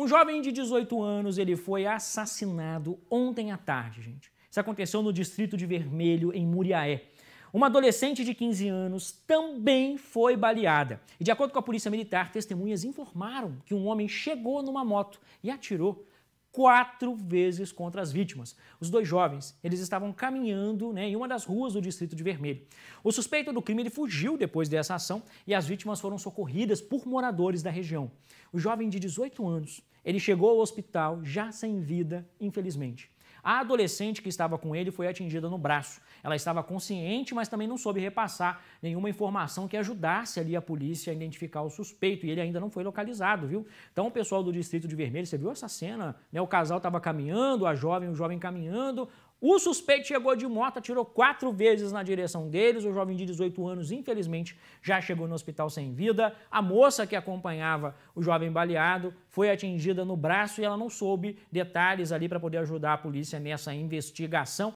Um jovem de 18 anos, ele foi assassinado ontem à tarde, gente. Isso aconteceu no distrito de Vermelho, em Muriaé. Uma adolescente de 15 anos também foi baleada. E de acordo com a polícia militar, testemunhas informaram que um homem chegou numa moto e atirou quatro vezes contra as vítimas. Os dois jovens, eles estavam caminhando né, em uma das ruas do distrito de Vermelho. O suspeito do crime ele fugiu depois dessa ação e as vítimas foram socorridas por moradores da região. O jovem de 18 anos, ele chegou ao hospital já sem vida, infelizmente. A adolescente que estava com ele foi atingida no braço. Ela estava consciente, mas também não soube repassar nenhuma informação que ajudasse ali a polícia a identificar o suspeito. E ele ainda não foi localizado, viu? Então, o pessoal do Distrito de Vermelho, você viu essa cena, né? O casal estava caminhando, a jovem, o jovem caminhando. O suspeito chegou de moto, atirou quatro vezes na direção deles. O jovem de 18 anos, infelizmente, já chegou no hospital sem vida. A moça que acompanhava o jovem baleado foi atingida no braço e ela não soube detalhes ali para poder ajudar a polícia nessa investigação.